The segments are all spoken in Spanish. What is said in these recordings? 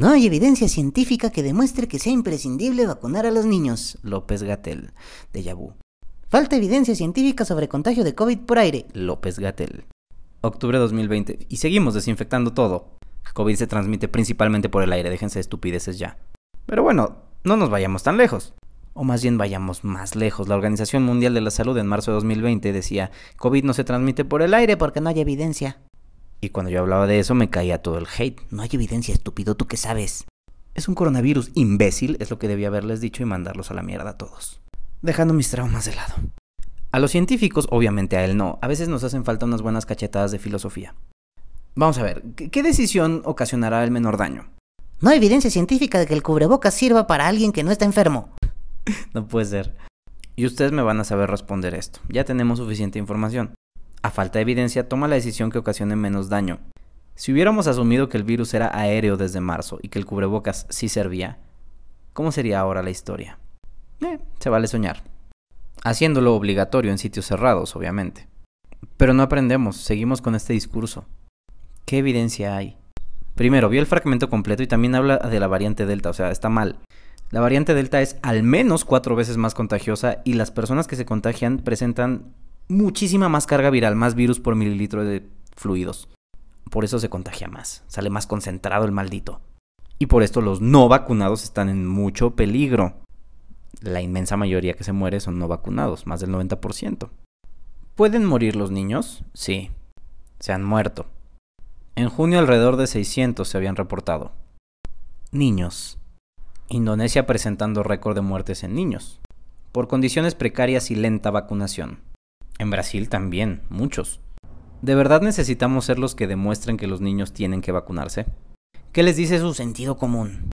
No hay evidencia científica que demuestre que sea imprescindible vacunar a los niños. López Gatel, de Yabú. Falta evidencia científica sobre contagio de COVID por aire. López Gatel. Octubre 2020. Y seguimos desinfectando todo. COVID se transmite principalmente por el aire, déjense de estupideces ya. Pero bueno, no nos vayamos tan lejos. O más bien vayamos más lejos. La Organización Mundial de la Salud en marzo de 2020 decía, COVID no se transmite por el aire porque no hay evidencia. Y cuando yo hablaba de eso me caía todo el hate. No hay evidencia, estúpido, ¿tú qué sabes? Es un coronavirus, imbécil, es lo que debía haberles dicho y mandarlos a la mierda a todos. Dejando mis traumas de lado. A los científicos, obviamente a él no, a veces nos hacen falta unas buenas cachetadas de filosofía. Vamos a ver, ¿qué decisión ocasionará el menor daño? No hay evidencia científica de que el cubrebocas sirva para alguien que no está enfermo. no puede ser. Y ustedes me van a saber responder esto. Ya tenemos suficiente información a falta de evidencia, toma la decisión que ocasione menos daño. Si hubiéramos asumido que el virus era aéreo desde marzo y que el cubrebocas sí servía, ¿cómo sería ahora la historia? Eh, se vale soñar. Haciéndolo obligatorio en sitios cerrados, obviamente. Pero no aprendemos, seguimos con este discurso. ¿Qué evidencia hay? Primero, vi el fragmento completo y también habla de la variante Delta, o sea, está mal. La variante Delta es al menos cuatro veces más contagiosa y las personas que se contagian presentan muchísima más carga viral, más virus por mililitro de fluidos. Por eso se contagia más, sale más concentrado el maldito. Y por esto los no vacunados están en mucho peligro. La inmensa mayoría que se muere son no vacunados, más del 90%. ¿Pueden morir los niños? Sí. Se han muerto. En junio alrededor de 600 se habían reportado. Niños. Indonesia presentando récord de muertes en niños, por condiciones precarias y lenta vacunación. En Brasil también, muchos. ¿De verdad necesitamos ser los que demuestren que los niños tienen que vacunarse? ¿Qué les dice su sentido común?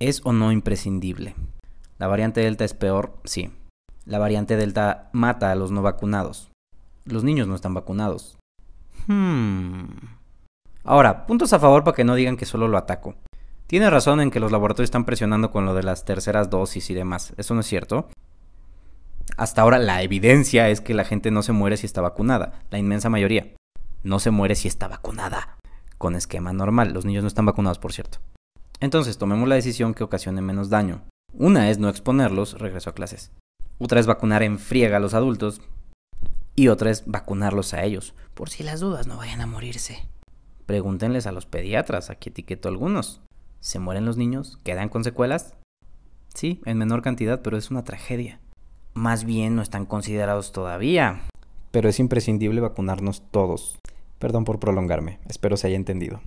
¿Es o no imprescindible? ¿La variante Delta es peor? Sí. La variante Delta mata a los no vacunados. Los niños no están vacunados. Hmm. Ahora, puntos a favor para que no digan que solo lo ataco. Tiene razón en que los laboratorios están presionando con lo de las terceras dosis y demás, eso no es cierto. Hasta ahora la evidencia es que la gente no se muere si está vacunada, la inmensa mayoría. No se muere si está vacunada, con esquema normal. Los niños no están vacunados, por cierto. Entonces, tomemos la decisión que ocasione menos daño. Una es no exponerlos, regreso a clases. Otra es vacunar en friega a los adultos. Y otra es vacunarlos a ellos, por si las dudas no vayan a morirse. Pregúntenles a los pediatras, aquí etiqueto algunos. ¿Se mueren los niños? ¿Quedan con secuelas? Sí, en menor cantidad, pero es una tragedia más bien no están considerados todavía. Pero es imprescindible vacunarnos todos. Perdón por prolongarme, espero se haya entendido.